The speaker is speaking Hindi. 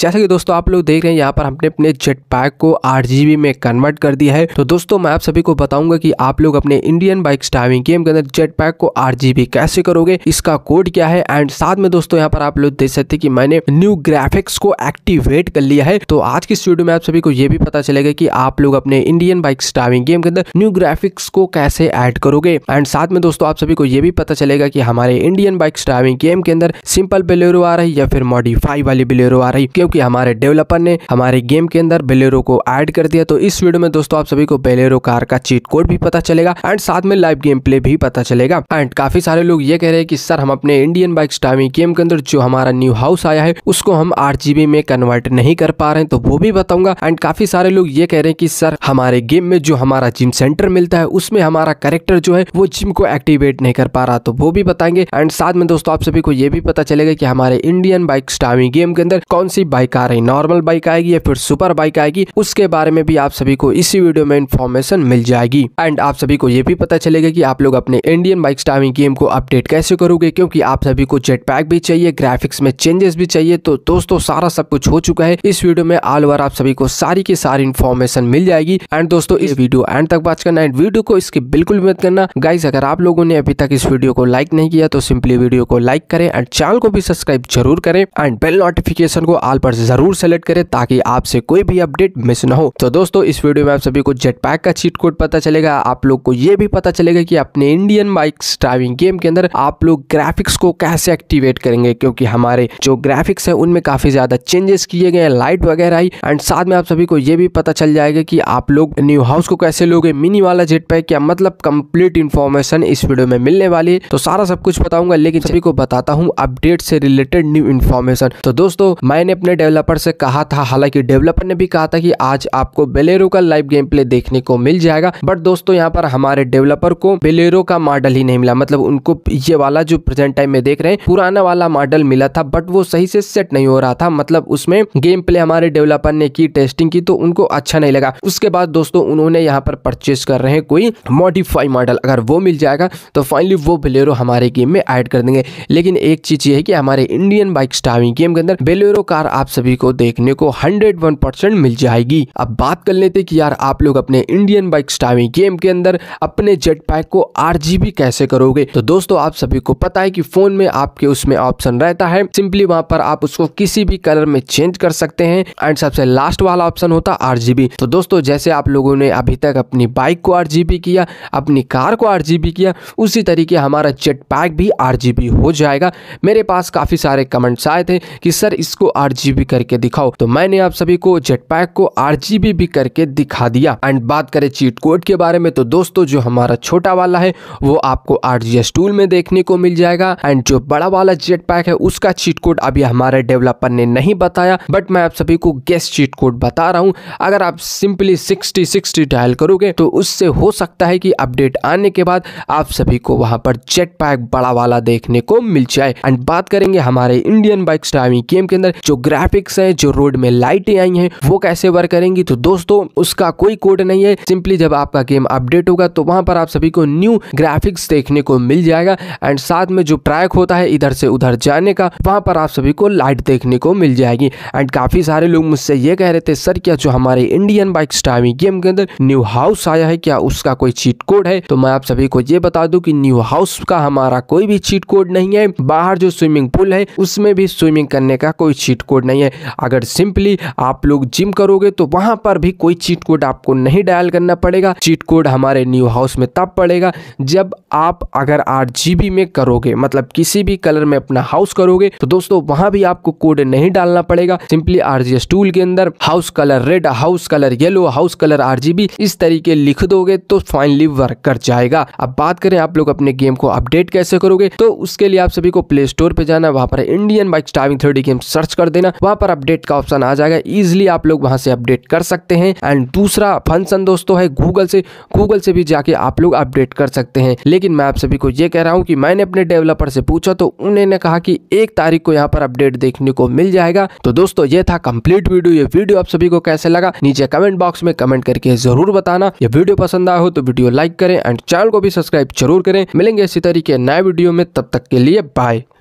जैसा कि दोस्तों आप लोग देख रहे हैं यहाँ पर हमने अपने जेट पैक को आठ जीबी में कन्वर्ट कर दिया है तो दोस्तों मैं आप सभी को बताऊंगा कि आप लोग अपने इंडियन बाइक स्टाइविंग गेम के अंदर जेट पैक को आठ जीबी कैसे करोगे इसका कोड क्या है एंड साथ में दोस्तों यहाँ पर आप लोग देख सकते कि मैंने न्यू ग्राफिक्स को एक्टिवेट कर लिया है तो आज की स्टूडियो में आप सभी को यह भी पता चलेगा की आप लोग अपने इंडियन बाइक स्टाइविंग गेम के अंदर न्यू ग्राफिक्स को कैसे एड करोगे एंड साथ में दोस्तों आप सभी को यह भी पता चलेगा की हमारे इंडियन बाइक स्टाइविंग गेम के अंदर सिंपल बिलेरो आ रही या फिर मॉडिफाई वाली बिलेरो आ रही क्योंकि हमारे डेवलपर ने हमारे गेम के अंदर बेलेरो को एड कर दिया तो इस वीडियो में दोस्तों आप सभी को बेलेरो कार का चीट कोड भी पता चलेगा एंड साथ में लाइव गेम प्ले भी पता चलेगा एंड काफी सारे लोग ये कह रहे हैं कि सर हम अपने इंडियन बाइक स्टामी गेम के अंदर जो हमारा न्यू हाउस आया है उसको हम आरजीबी में कन्वर्ट नहीं कर पा रहे हैं तो वो भी बताऊंगा एंड काफी सारे लोग ये कह रहे हैं कि सर हमारे गेम में जो हमारा जिम सेंटर मिलता है उसमें हमारा करेक्टर जो है वो जिम को एक्टिवेट नहीं कर पा रहा तो वो भी बताएंगे एंड साथ में दोस्तों आप सभी को ये भी पता चलेगा कि हमारे इंडियन बाइक स्टामी गेम के अंदर कौन सी बाइक आ रही नॉर्मल बाइक आएगी या फिर सुपर बाइक आएगी उसके बारे में भी आप सभी को इसी वीडियो में इन्फॉर्मेशन मिल जाएगी एंड आप सभी को ये भी पता चलेगा कि आप लोग अपने इंडियन बाइक स्टार्मिंग गेम को अपडेट कैसे करोगे क्योंकि आप सभी को जेट पैक भी चाहिए ग्राफिक्स में चेंजेस भी चाहिए तो दोस्तों सारा सब कुछ हो चुका है इस वीडियो में ऑल ओवर आप सभी को सारी की सारी इन्फॉर्मेशन मिल जाएगी एंड दोस्तों इस वीडियो एंड तक बात करना एंड वीडियो को इसकी बिल्कुल भी मत करना गाइज अगर आप लोगों ने अभी तक इस वीडियो को लाइक नहीं किया तो सिंपली वीडियो को लाइक करें एंड चैनल को भी सब्सक्राइब जरूर करें एंड बेल नोटिफिकेशन को ऑल पर जरूर सेलेक्ट करें ताकि आपसे कोई भी अपडेट मिस ना हो तो दोस्तों इस वीडियो में आप सभी को जेट पैक का चीट कोड पता चलेगा आप लोग को ये भी पता चलेगा कि अपने इंडियन बाइक ड्राइविंग गेम के अंदर आप लोग ग्राफिक्स को कैसे एक्टिवेट करेंगे क्योंकि हमारे जो ग्राफिक्स है उनमें काफी ज्यादा चेंजेस किए गए लाइट वगैरह ही एंड साथ में आप सभी को ये भी पता चल जाएगा कि आप लोग न्यू हाउस को कैसे लोगे मिनी वाला जेट पैक क्या मतलब कंप्लीट इन्फॉर्मेशन इस वीडियो में मिलने वाली है तो सारा सब कुछ बताऊंगा लेकिन सभी को बताता हूँ अपडेट से रिलेटेड न्यू इन्फॉर्मेशन तो दोस्तों मैंने अपने डेवलपर से कहा था हालांकि डेवलपर ने भी कहा था कि आज आपको बेलेरो का लाइव गेम प्ले देखने को मिल जाएगा बट दोस्तों यहाँ पर हमारे डेवलपर को बेलेरो का मॉडल ही नहीं मिला मतलब उनको ये वाला जो प्रेजेंट टाइम में देख रहे हैं पुराना वाला मॉडल मिला था बट वो सही से सेट नहीं हो रहा था मतलब उसमें गेम प्ले हमारे डेवलपर ने की टेस्टिंग की तो उनको अच्छा नहीं लगा उसके बाद दोस्तों उन्होंने यहाँ पर परचेस कर रहे हैं कोई मॉडिफाई मॉडल अगर वो मिल जाएगा तो फाइनली वो बेलेरो हमारे गेम में एड कर देंगे लेकिन एक चीज ये है कि हमारे इंडियन बाइक स्टाविंग गेम के अंदर बेलेरो कार आप आप सभी को देखने को 101 परसेंट मिल जाएगी अब बात कर लेते कि यार आप लोग अपने इंडियन बाइक स्टाइविंग गेम के अंदर अपने जेट पैक को आर कैसे करोगे तो दोस्तों आप सभी को पता है कि फोन में आपके उसमें ऑप्शन रहता है सिंपली वहां पर आप उसको किसी भी कलर में चेंज कर सकते हैं एंड सबसे लास्ट वाला ऑप्शन होता आर तो दोस्तों जैसे आप लोगों ने अभी तक अपनी बाइक को आर किया अपनी कार को आर किया उसी तरीके हमारा जेट पैक भी आर हो जाएगा मेरे पास काफ़ी सारे कमेंट्स आए थे कि सर इसको आर भी करके दिखाओ तो मैंने आप सभी को जेट पैक को आर भी करके दिखा दिया एंड बात करें चीट कोड के बारे में तो दोस्तों जो हमारा छोटा वाला है वो आपको आर टूल में देखने को मिल जाएगा एंड जो बड़ा वाला जेट पैक है उसका चीट कोड अभी हमारे डेवलपर ने नहीं बताया बट मैं आप सभी को गेस्ट चीट कोड बता रहा हूँ अगर आप सिंपली सिक्सटी सिक्सटी डायल करोगे तो उससे हो सकता है कि अपडेट आने के बाद आप सभी को वहां पर जेट पैक बड़ा वाला देखने को मिल जाए एंड बात करेंगे हमारे इंडियन बाइक ड्राइविंग गेम के अंदर जो ग्रैप ग्राफिक्स है जो रोड में लाइटें आई हैं वो कैसे वर्क करेंगी तो दोस्तों उसका कोई कोड नहीं है सिंपली जब आपका गेम अपडेट होगा तो वहां पर आप सभी को न्यू ग्राफिक्स देखने को मिल जाएगा एंड साथ में जो ट्रैक होता है इधर से उधर जाने का वहां पर आप सभी को लाइट देखने को मिल जाएगी एंड काफी सारे लोग मुझसे ये कह रहे थे सर क्या जो हमारे इंडियन बाइक स्टामी गेम के अंदर न्यू हाउस आया है क्या उसका कोई चीट कोड है तो मैं आप सभी को ये बता दू की न्यू हाउस का हमारा कोई भी चीट कोड नहीं है बाहर जो स्विमिंग पूल है उसमें भी स्विमिंग करने का कोई चीट कोड नहीं है अगर सिंपली आप लोग जिम करोगे तो वहां पर भी कोई चीट कोड आपको नहीं डायल करना पड़ेगा चीट कोड हमारे न्यू हाउस में तब पड़ेगा जब आप अगर आठ में करोगे मतलब किसी भी कलर में अपना हाउस करोगे तो दोस्तों वहां भी आपको कोड नहीं डालना पड़ेगा सिंपली आरजीएस टूल के अंदर house colour red house colour yellow house colour RGB इस तरीके लिख दोगे तो फाइनली वर्क कर जाएगा अब बात करें आप लोग अपने गेम को अपडेट कैसे करोगे तो उसके लिए आप सभी को प्ले स्टोर पर जाना वहां पर Indian bike starving three game search कर देना वहां पर अपडेट का ऑप्शन आ जाएगा इजिली आप लोग वहां से अपडेट कर सकते हैं एंड दूसरा फंक्शन दोस्तों है गूगल से गूगल से भी जाके आप लोग अपडेट कर सकते हैं लेकिन मैं आप सभी को ये कह रहा हूँ कि मैंने अपने डेवलपर से पूछा तो उन्होंने कहा कि एक तारीख को यहाँ पर अपडेट देखने को मिल जाएगा तो दोस्तों ये था कंप्लीट वीडियो ये वीडियो आप सभी को कैसे लगा नीचे कमेंट बॉक्स में कमेंट करके जरूर बताना ये वीडियो पसंद आया हो तो वीडियो लाइक करें एंड चैनल को भी सब्सक्राइब जरूर करें मिलेंगे इसी तरीके नए वीडियो में तब तक के लिए बाय